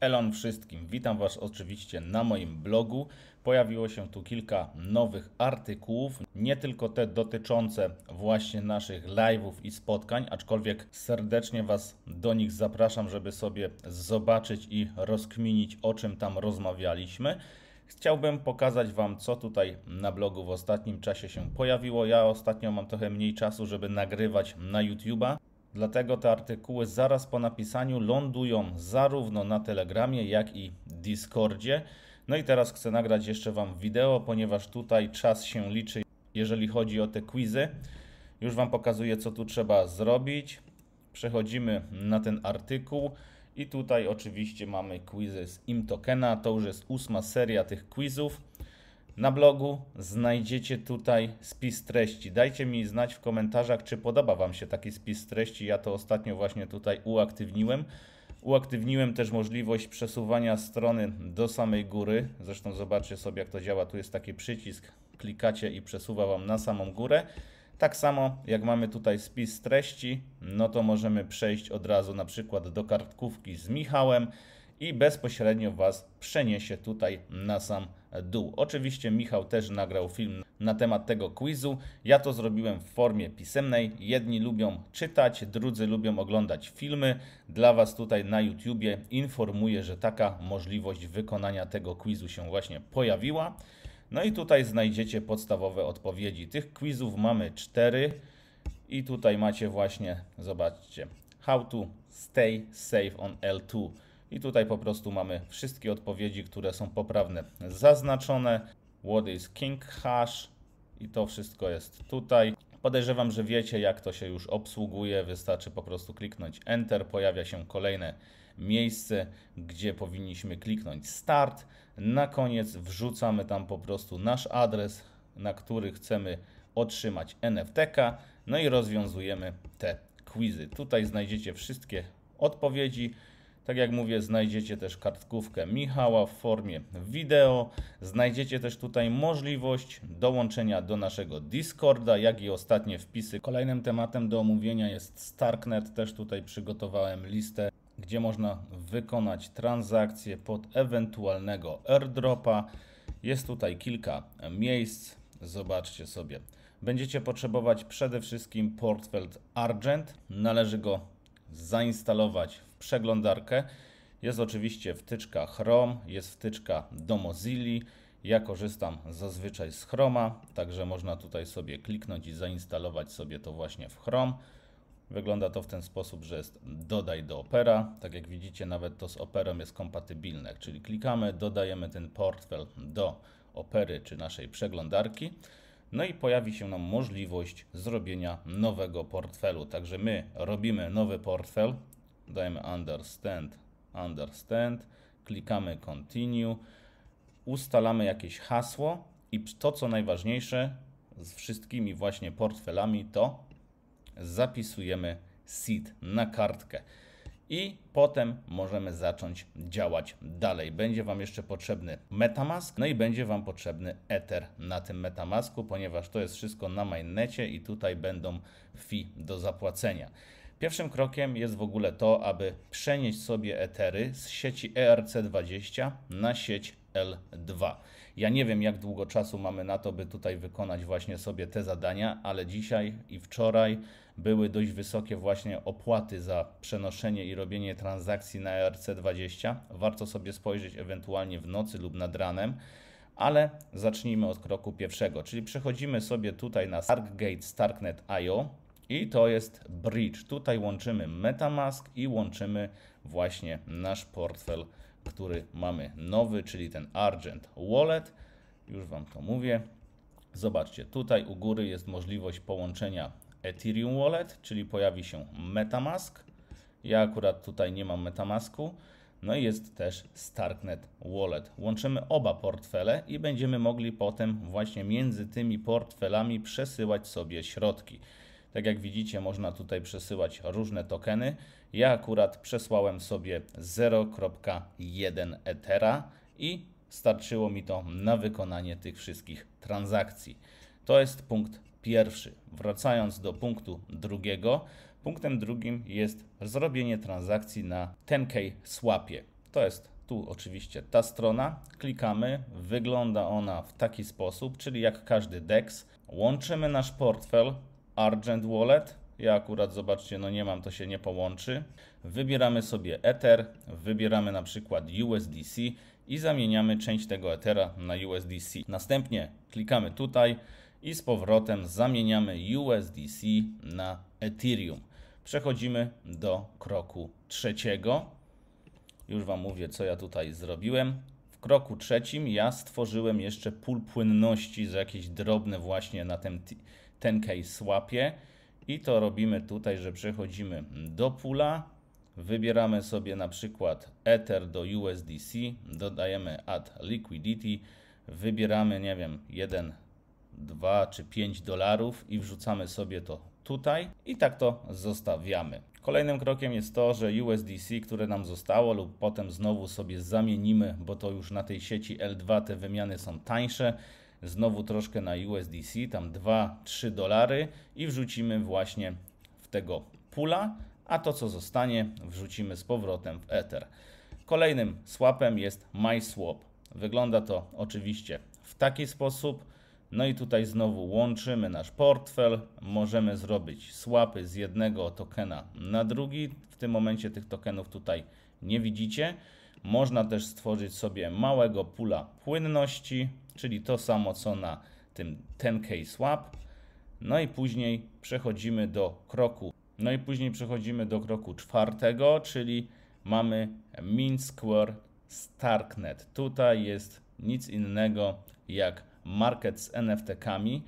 Elon wszystkim. Witam Was oczywiście na moim blogu. Pojawiło się tu kilka nowych artykułów, nie tylko te dotyczące właśnie naszych live'ów i spotkań, aczkolwiek serdecznie Was do nich zapraszam, żeby sobie zobaczyć i rozkminić o czym tam rozmawialiśmy. Chciałbym pokazać Wam, co tutaj na blogu w ostatnim czasie się pojawiło. Ja ostatnio mam trochę mniej czasu, żeby nagrywać na YouTube'a, Dlatego te artykuły zaraz po napisaniu lądują zarówno na Telegramie, jak i Discordzie. No i teraz chcę nagrać jeszcze Wam wideo, ponieważ tutaj czas się liczy, jeżeli chodzi o te quizy. Już Wam pokazuję, co tu trzeba zrobić. Przechodzimy na ten artykuł. I tutaj oczywiście mamy quizy z im tokena. To już jest ósma seria tych quizów. Na blogu znajdziecie tutaj spis treści. Dajcie mi znać w komentarzach, czy podoba Wam się taki spis treści. Ja to ostatnio właśnie tutaj uaktywniłem. Uaktywniłem też możliwość przesuwania strony do samej góry. Zresztą zobaczcie sobie, jak to działa. Tu jest taki przycisk, klikacie i przesuwa Wam na samą górę. Tak samo jak mamy tutaj spis treści, no to możemy przejść od razu na przykład do kartkówki z Michałem i bezpośrednio Was przeniesie tutaj na sam dół. Oczywiście Michał też nagrał film na temat tego quizu. Ja to zrobiłem w formie pisemnej. Jedni lubią czytać, drudzy lubią oglądać filmy. Dla Was tutaj na YouTubie informuję, że taka możliwość wykonania tego quizu się właśnie pojawiła. No i tutaj znajdziecie podstawowe odpowiedzi. Tych quizów mamy cztery. I tutaj macie właśnie, zobaczcie, how to stay safe on L2. I tutaj po prostu mamy wszystkie odpowiedzi, które są poprawne zaznaczone. What is king hash? I to wszystko jest tutaj. Podejrzewam, że wiecie jak to się już obsługuje. Wystarczy po prostu kliknąć Enter. Pojawia się kolejne miejsce, gdzie powinniśmy kliknąć Start. Na koniec wrzucamy tam po prostu nasz adres, na który chcemy otrzymać NFTK. No i rozwiązujemy te quizy. Tutaj znajdziecie wszystkie odpowiedzi. Tak jak mówię, znajdziecie też kartkówkę Michała w formie wideo. Znajdziecie też tutaj możliwość dołączenia do naszego Discorda, jak i ostatnie wpisy. Kolejnym tematem do omówienia jest Starknet. Też tutaj przygotowałem listę, gdzie można wykonać transakcje pod ewentualnego airdropa. Jest tutaj kilka miejsc. Zobaczcie sobie. Będziecie potrzebować przede wszystkim portfel Argent. Należy go zainstalować w przeglądarkę. Jest oczywiście wtyczka Chrome, jest wtyczka do Mozilla. Ja korzystam zazwyczaj z Chroma, także można tutaj sobie kliknąć i zainstalować sobie to właśnie w Chrome. Wygląda to w ten sposób, że jest dodaj do Opera. Tak jak widzicie, nawet to z Operą jest kompatybilne, czyli klikamy, dodajemy ten portfel do Opery czy naszej przeglądarki no i pojawi się nam możliwość zrobienia nowego portfelu. Także my robimy nowy portfel, dajemy understand, understand, klikamy continue, ustalamy jakieś hasło i to co najważniejsze z wszystkimi właśnie portfelami to zapisujemy seed na kartkę i potem możemy zacząć działać dalej. Będzie Wam jeszcze potrzebny MetaMask, no i będzie Wam potrzebny Ether na tym MetaMasku, ponieważ to jest wszystko na mainnecie i tutaj będą fee do zapłacenia. Pierwszym krokiem jest w ogóle to, aby przenieść sobie etery z sieci ERC20 na sieć L2. Ja nie wiem, jak długo czasu mamy na to, by tutaj wykonać właśnie sobie te zadania, ale dzisiaj i wczoraj były dość wysokie właśnie opłaty za przenoszenie i robienie transakcji na ERC20. Warto sobie spojrzeć ewentualnie w nocy lub nad ranem, ale zacznijmy od kroku pierwszego, czyli przechodzimy sobie tutaj na Starkgate IO i to jest bridge. Tutaj łączymy MetaMask i łączymy właśnie nasz portfel, który mamy nowy, czyli ten Argent Wallet. Już Wam to mówię. Zobaczcie, tutaj u góry jest możliwość połączenia Ethereum Wallet, czyli pojawi się Metamask. Ja akurat tutaj nie mam Metamasku. No i jest też Starknet Wallet. Łączymy oba portfele i będziemy mogli potem właśnie między tymi portfelami przesyłać sobie środki. Tak jak widzicie, można tutaj przesyłać różne tokeny. Ja akurat przesłałem sobie 0.1 Ethera i starczyło mi to na wykonanie tych wszystkich transakcji. To jest punkt pierwszy. Wracając do punktu drugiego, punktem drugim jest zrobienie transakcji na 10K Swapie. To jest tu oczywiście ta strona. Klikamy, wygląda ona w taki sposób, czyli jak każdy DEX. Łączymy nasz portfel Argent Wallet. Ja akurat zobaczcie, no nie mam, to się nie połączy. Wybieramy sobie Ether, wybieramy na przykład USDC i zamieniamy część tego Ethera na USDC. Następnie klikamy tutaj, i z powrotem zamieniamy USDC na Ethereum. Przechodzimy do kroku trzeciego. Już Wam mówię, co ja tutaj zrobiłem. W kroku trzecim ja stworzyłem jeszcze pól płynności za jakieś drobne właśnie na tym 10K swapie. I to robimy tutaj, że przechodzimy do pula, wybieramy sobie na przykład Ether do USDC, dodajemy Add Liquidity, wybieramy, nie wiem, jeden 2 czy 5 dolarów i wrzucamy sobie to tutaj i tak to zostawiamy. Kolejnym krokiem jest to, że USDC, które nam zostało lub potem znowu sobie zamienimy, bo to już na tej sieci L2 te wymiany są tańsze, znowu troszkę na USDC, tam 2-3 dolary i wrzucimy właśnie w tego pula, a to co zostanie wrzucimy z powrotem w Ether. Kolejnym swapem jest MySwap. Wygląda to oczywiście w taki sposób, no i tutaj znowu łączymy nasz portfel. Możemy zrobić swapy z jednego tokena na drugi. W tym momencie tych tokenów tutaj nie widzicie. Można też stworzyć sobie małego pula płynności, czyli to samo co na tym 10K swap. No i później przechodzimy do kroku. No i później przechodzimy do kroku czwartego, czyli mamy Min Square Starknet. Tutaj jest nic innego jak market z NFT-kami.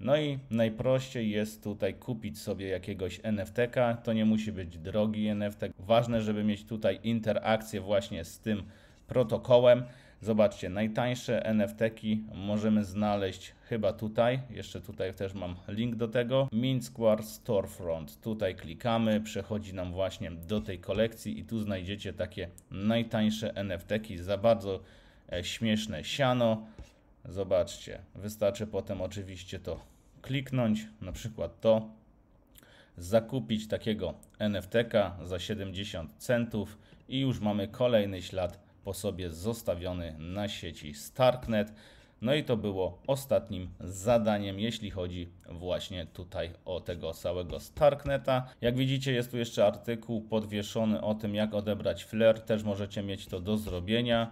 No i najprościej jest tutaj kupić sobie jakiegoś nft -ka. To nie musi być drogi NFT. Ważne, żeby mieć tutaj interakcję właśnie z tym protokołem. Zobaczcie, najtańsze nft możemy znaleźć chyba tutaj. Jeszcze tutaj też mam link do tego. Mint Square Storefront. Tutaj klikamy, przechodzi nam właśnie do tej kolekcji i tu znajdziecie takie najtańsze nft -ki. Za bardzo e, śmieszne siano Zobaczcie, wystarczy potem oczywiście to kliknąć, na przykład to, zakupić takiego NFTka za 70 centów i już mamy kolejny ślad po sobie zostawiony na sieci Starknet. No i to było ostatnim zadaniem, jeśli chodzi właśnie tutaj o tego całego Starkneta. Jak widzicie, jest tu jeszcze artykuł podwieszony o tym, jak odebrać flare. Też możecie mieć to do zrobienia.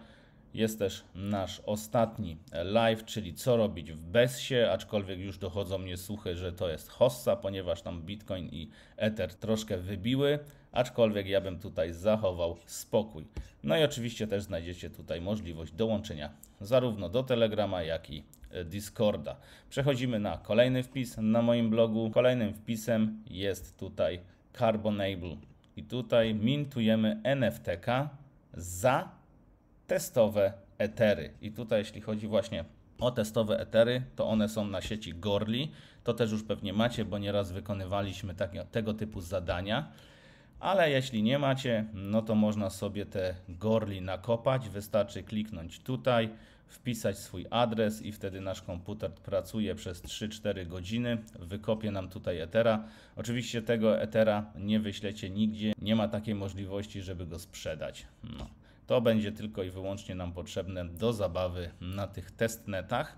Jest też nasz ostatni live, czyli co robić w BESie, aczkolwiek już dochodzą mnie słuchy, że to jest hossa, ponieważ tam Bitcoin i Ether troszkę wybiły, aczkolwiek ja bym tutaj zachował spokój. No i oczywiście też znajdziecie tutaj możliwość dołączenia zarówno do Telegrama, jak i Discorda. Przechodzimy na kolejny wpis na moim blogu. Kolejnym wpisem jest tutaj Carbonable. I tutaj mintujemy NFTK za testowe etery. I tutaj, jeśli chodzi właśnie o testowe etery, to one są na sieci Gorli. To też już pewnie macie, bo nieraz wykonywaliśmy takie, tego typu zadania. Ale jeśli nie macie, no to można sobie te Gorli nakopać. Wystarczy kliknąć tutaj, wpisać swój adres i wtedy nasz komputer pracuje przez 3-4 godziny. Wykopie nam tutaj Ethera. Oczywiście tego Ethera nie wyślecie nigdzie. Nie ma takiej możliwości, żeby go sprzedać. No. To będzie tylko i wyłącznie nam potrzebne do zabawy na tych testnetach.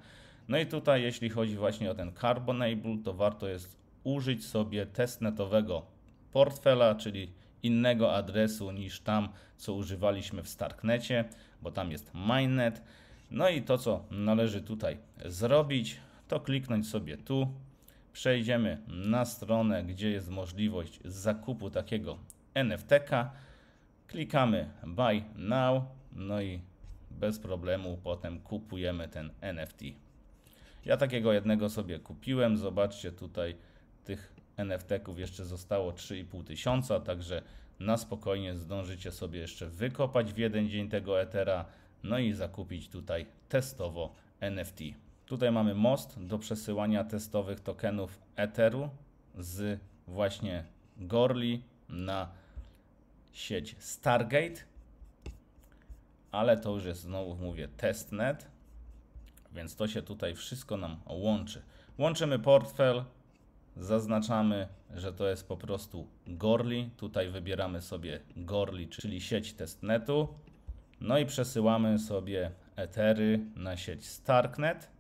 No i tutaj jeśli chodzi właśnie o ten Carbonable, to warto jest użyć sobie testnetowego portfela, czyli innego adresu niż tam, co używaliśmy w Starknecie, bo tam jest mainnet. No i to, co należy tutaj zrobić, to kliknąć sobie tu. Przejdziemy na stronę, gdzie jest możliwość zakupu takiego NFT-ka. Klikamy Buy Now, no i bez problemu potem kupujemy ten NFT. Ja takiego jednego sobie kupiłem. Zobaczcie tutaj tych NFT-ków jeszcze zostało 3,5 tysiąca, także na spokojnie zdążycie sobie jeszcze wykopać w jeden dzień tego Ethera, no i zakupić tutaj testowo NFT. Tutaj mamy most do przesyłania testowych tokenów Etheru z właśnie Gorli na sieć Stargate, ale to już jest znowu mówię testnet, więc to się tutaj wszystko nam łączy. Łączymy portfel, zaznaczamy, że to jest po prostu Gorli. Tutaj wybieramy sobie Gorli, czyli sieć testnetu. No i przesyłamy sobie etery na sieć Starknet.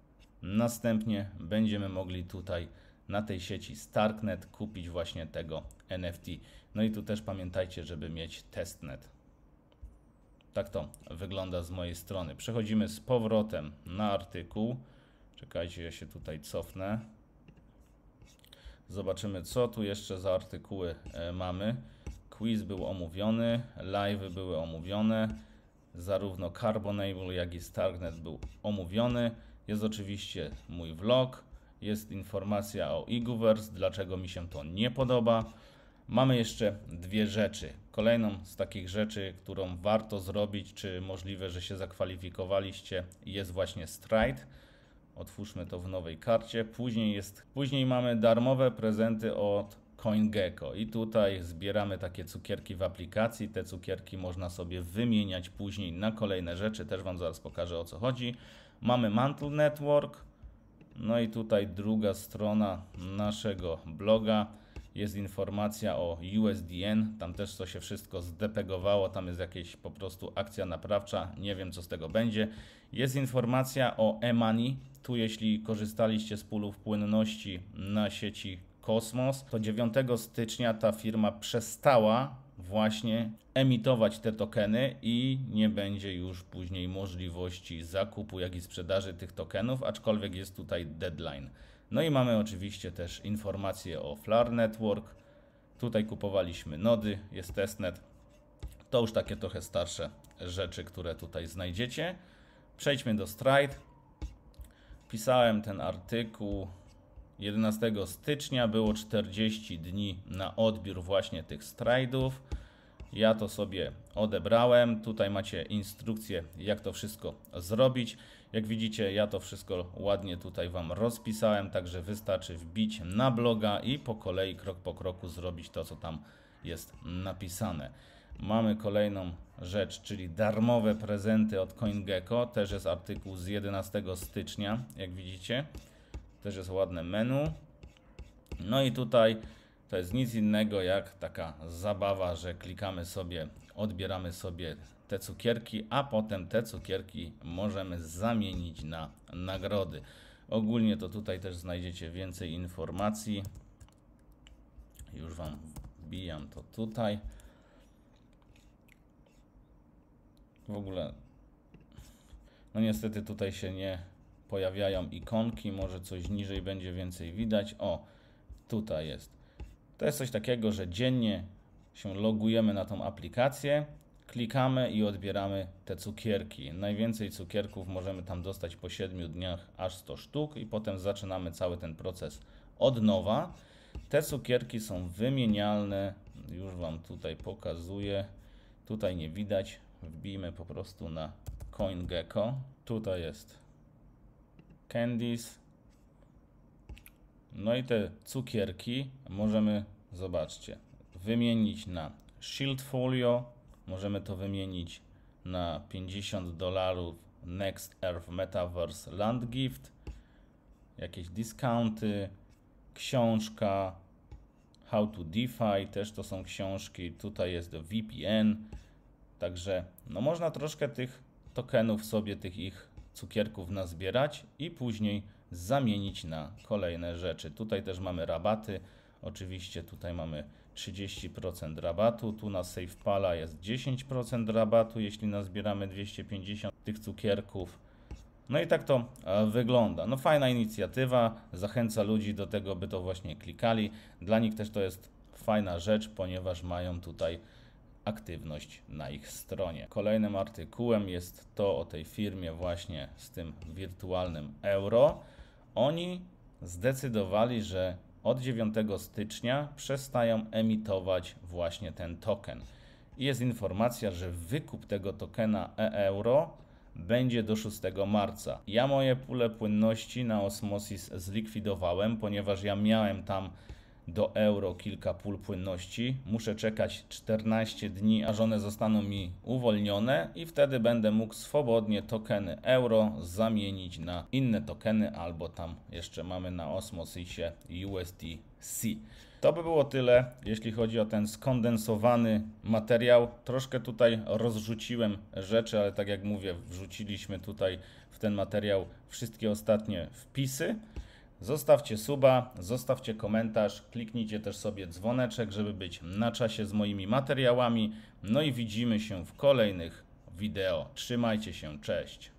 Następnie będziemy mogli tutaj na tej sieci Starknet kupić właśnie tego NFT. No i tu też pamiętajcie, żeby mieć testnet. Tak to wygląda z mojej strony. Przechodzimy z powrotem na artykuł. Czekajcie, ja się tutaj cofnę. Zobaczymy, co tu jeszcze za artykuły e, mamy. Quiz był omówiony, live były omówione, zarówno Carbonable, jak i Starknet był omówiony. Jest oczywiście mój vlog, jest informacja o e dlaczego mi się to nie podoba. Mamy jeszcze dwie rzeczy. Kolejną z takich rzeczy, którą warto zrobić, czy możliwe, że się zakwalifikowaliście, jest właśnie Stride. Otwórzmy to w nowej karcie. Później, jest, później mamy darmowe prezenty od CoinGecko i tutaj zbieramy takie cukierki w aplikacji. Te cukierki można sobie wymieniać później na kolejne rzeczy. Też Wam zaraz pokażę o co chodzi. Mamy Mantle Network. No i tutaj druga strona naszego bloga jest informacja o USDN, tam też to się wszystko zdepegowało, tam jest jakaś po prostu akcja naprawcza, nie wiem co z tego będzie. Jest informacja o e-money, tu jeśli korzystaliście z pulów płynności na sieci Kosmos, to 9 stycznia ta firma przestała właśnie emitować te tokeny i nie będzie już później możliwości zakupu, jak i sprzedaży tych tokenów, aczkolwiek jest tutaj deadline. No i mamy oczywiście też informacje o Flar Network. Tutaj kupowaliśmy nody, jest testnet. To już takie trochę starsze rzeczy, które tutaj znajdziecie. Przejdźmy do Stride. Pisałem ten artykuł 11 stycznia. Było 40 dni na odbiór właśnie tych Stride'ów. Ja to sobie odebrałem. Tutaj macie instrukcję, jak to wszystko zrobić. Jak widzicie, ja to wszystko ładnie tutaj Wam rozpisałem, także wystarczy wbić na bloga i po kolei, krok po kroku zrobić to, co tam jest napisane. Mamy kolejną rzecz, czyli darmowe prezenty od CoinGecko. Też jest artykuł z 11 stycznia, jak widzicie. Też jest ładne menu. No i tutaj to jest nic innego jak taka zabawa, że klikamy sobie, odbieramy sobie te cukierki, a potem te cukierki możemy zamienić na nagrody. Ogólnie to tutaj też znajdziecie więcej informacji. Już Wam wbijam to tutaj. W ogóle, no niestety tutaj się nie pojawiają ikonki, może coś niżej będzie więcej widać. O, tutaj jest to jest coś takiego, że dziennie się logujemy na tą aplikację, klikamy i odbieramy te cukierki. Najwięcej cukierków możemy tam dostać po 7 dniach, aż 100 sztuk, i potem zaczynamy cały ten proces od nowa. Te cukierki są wymienialne, już Wam tutaj pokazuję. Tutaj nie widać, wbijmy po prostu na CoinGecko. Tutaj jest Candies, no i te cukierki możemy, zobaczcie, wymienić na Shield Folio, możemy to wymienić na 50 dolarów Next Earth Metaverse Land Gift, jakieś discounty, książka How to DeFi, też to są książki, tutaj jest VPN, także no można troszkę tych tokenów sobie, tych ich cukierków nazbierać i później zamienić na kolejne rzeczy. Tutaj też mamy rabaty. Oczywiście tutaj mamy 30% rabatu, tu na SafePala jest 10% rabatu, jeśli nazbieramy 250 tych cukierków. No i tak to e, wygląda. No fajna inicjatywa, zachęca ludzi do tego, by to właśnie klikali. Dla nich też to jest fajna rzecz, ponieważ mają tutaj aktywność na ich stronie. Kolejnym artykułem jest to o tej firmie właśnie z tym wirtualnym euro. Oni zdecydowali, że od 9 stycznia przestają emitować właśnie ten token. I jest informacja, że wykup tego tokena e-euro będzie do 6 marca. Ja moje pule płynności na Osmosis zlikwidowałem, ponieważ ja miałem tam do euro kilka pól płynności. Muszę czekać 14 dni, aż one zostaną mi uwolnione i wtedy będę mógł swobodnie tokeny euro zamienić na inne tokeny albo tam jeszcze mamy na Osmosisie USDC. To by było tyle, jeśli chodzi o ten skondensowany materiał. Troszkę tutaj rozrzuciłem rzeczy, ale tak jak mówię, wrzuciliśmy tutaj w ten materiał wszystkie ostatnie wpisy. Zostawcie suba, zostawcie komentarz, kliknijcie też sobie dzwoneczek, żeby być na czasie z moimi materiałami. No i widzimy się w kolejnych wideo. Trzymajcie się, cześć.